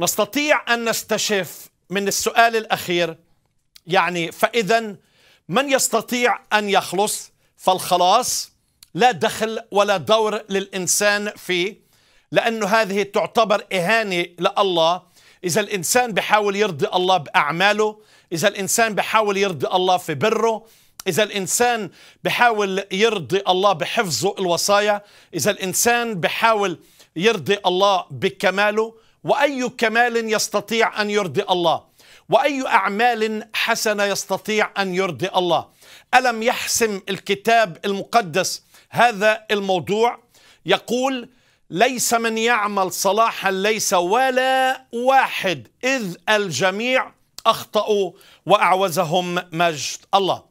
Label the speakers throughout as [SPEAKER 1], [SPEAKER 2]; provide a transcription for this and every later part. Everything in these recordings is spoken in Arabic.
[SPEAKER 1] نستطيع أن نستشف من السؤال الأخير يعني فإذا من يستطيع أن يخلص فالخلاص لا دخل ولا دور للإنسان فيه لأنه هذه تعتبر إهانة لله إذا الإنسان بحاول يرضي الله بأعماله إذا الإنسان بحاول يرضي الله في بره إذا الإنسان بحاول يرضي الله بحفظه الوصايا إذا الإنسان بحاول يرضي الله بكماله واي كمال يستطيع ان يرضي الله واي اعمال حسنه يستطيع ان يرضي الله الم يحسم الكتاب المقدس هذا الموضوع يقول ليس من يعمل صلاحا ليس ولا واحد اذ الجميع اخطاوا واعوزهم مجد الله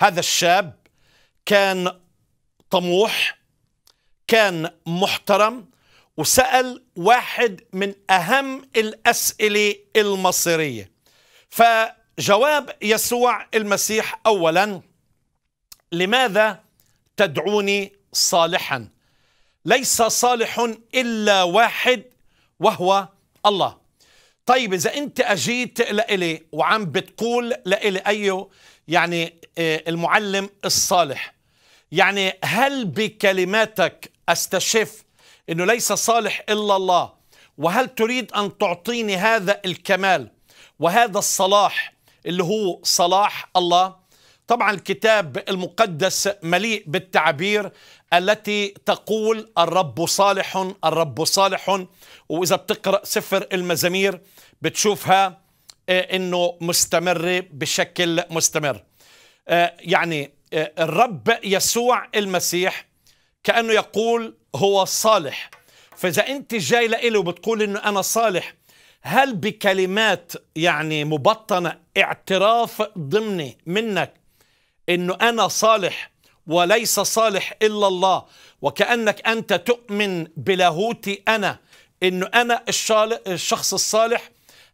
[SPEAKER 1] هذا الشاب كان طموح كان محترم وسأل واحد من أهم الأسئلة المصيرية فجواب يسوع المسيح أولا لماذا تدعوني صالحا ليس صالح إلا واحد وهو الله طيب إذا أنت أجيت لإلي وعم بتقول لإلي أيه يعني آه، المعلم الصالح يعني هل بكلماتك أستشف أنه ليس صالح إلا الله وهل تريد أن تعطيني هذا الكمال وهذا الصلاح اللي هو صلاح الله طبعا الكتاب المقدس مليء بالتعبير التي تقول الرب صالح الرب صالح وإذا بتقرأ سفر المزامير بتشوفها آه، أنه مستمر بشكل مستمر آه، يعني آه، الرب يسوع المسيح كأنه يقول هو الصالح فإذا أنت جاي لإلي وبتقول إنه أنا صالح هل بكلمات يعني مبطنة اعتراف ضمني منك إنه أنا صالح وليس صالح إلا الله وكأنك أنت تؤمن بلاهوتي أنا إنه أنا الشخص الصالح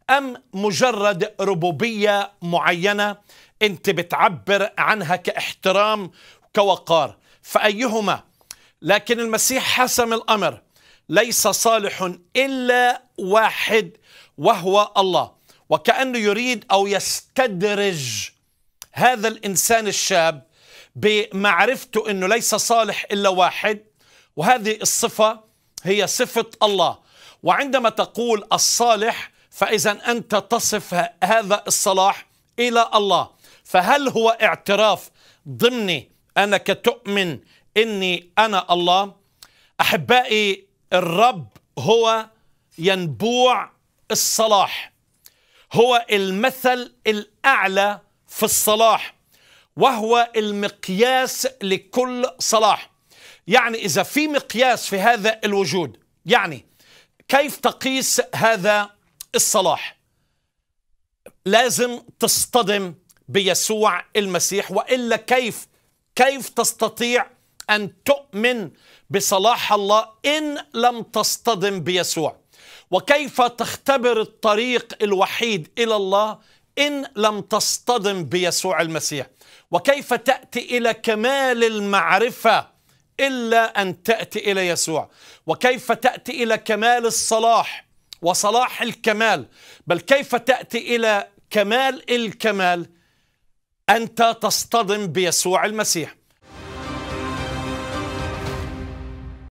[SPEAKER 1] أم مجرد ربوبية معينة أنت بتعبر عنها كاحترام كوقار فأيهما لكن المسيح حسم الأمر ليس صالح إلا واحد وهو الله وكأنه يريد أو يستدرج هذا الإنسان الشاب بمعرفته أنه ليس صالح إلا واحد وهذه الصفة هي صفة الله وعندما تقول الصالح فإذا أنت تصف هذا الصلاح إلى الله فهل هو اعتراف ضمني أنك تؤمن إني أنا الله أحبائي الرب هو ينبوع الصلاح هو المثل الأعلى في الصلاح وهو المقياس لكل صلاح يعني إذا في مقياس في هذا الوجود يعني كيف تقيس هذا الصلاح لازم تصطدم بيسوع المسيح وإلا كيف كيف تستطيع أن تؤمن بصلاح الله إن لم تصطدم بيسوع وكيف تختبر الطريق الوحيد إلى الله إن لم تصطدم بيسوع المسيح وكيف تأتي إلى كمال المعرفة إلا أن تأتي إلى يسوع وكيف تأتي إلى كمال الصلاح وصلاح الكمال بل كيف تأتي إلى كمال الكمال أنت تصطدم بيسوع المسيح